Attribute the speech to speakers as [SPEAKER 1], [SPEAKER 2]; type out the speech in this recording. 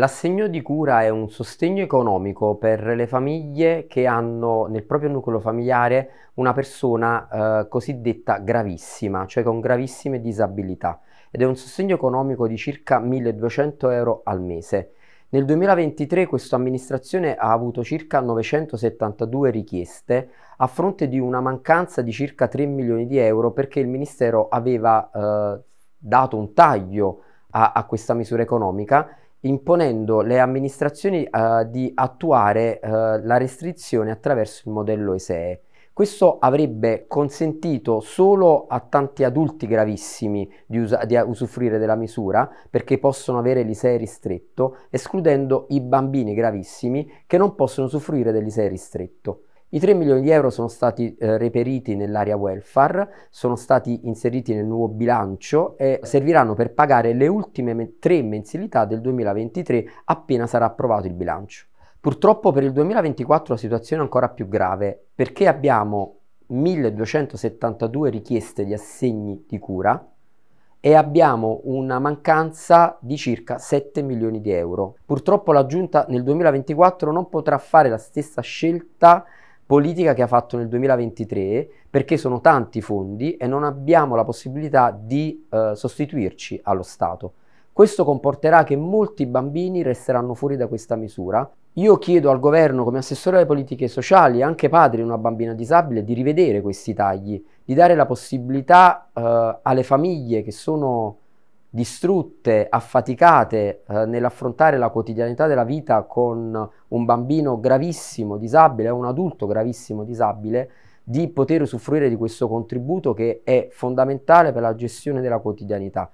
[SPEAKER 1] L'assegno di cura è un sostegno economico per le famiglie che hanno nel proprio nucleo familiare una persona eh, cosiddetta gravissima, cioè con gravissime disabilità, ed è un sostegno economico di circa 1200 euro al mese. Nel 2023 questa amministrazione ha avuto circa 972 richieste a fronte di una mancanza di circa 3 milioni di euro perché il Ministero aveva eh, dato un taglio a, a questa misura economica imponendo alle amministrazioni uh, di attuare uh, la restrizione attraverso il modello ESEE. Questo avrebbe consentito solo a tanti adulti gravissimi di, us- di usufruire della misura perché possono avere l'ISEE ristretto, escludendo i bambini gravissimi che non possono usufruire dell'ISEE ristretto. I 3 milioni di euro sono stati eh, reperiti nell'area welfare, sono stati inseriti nel nuovo bilancio e serviranno per pagare le ultime me- tre mensilità del 2023 appena sarà approvato il bilancio. Purtroppo per il 2024 la situazione è ancora più grave perché abbiamo 1272 richieste di assegni di cura e abbiamo una mancanza di circa 7 milioni di euro. Purtroppo la giunta nel 2024 non potrà fare la stessa scelta politica che ha fatto nel 2023 perché sono tanti fondi e non abbiamo la possibilità di eh, sostituirci allo Stato. Questo comporterà che molti bambini resteranno fuori da questa misura. Io chiedo al governo, come assessore alle politiche sociali e anche padre di una bambina disabile, di rivedere questi tagli, di dare la possibilità eh, alle famiglie che sono distrutte, affaticate eh, nell'affrontare la quotidianità della vita con un bambino gravissimo disabile un adulto gravissimo disabile, di poter usufruire di questo contributo che è fondamentale per la gestione della quotidianità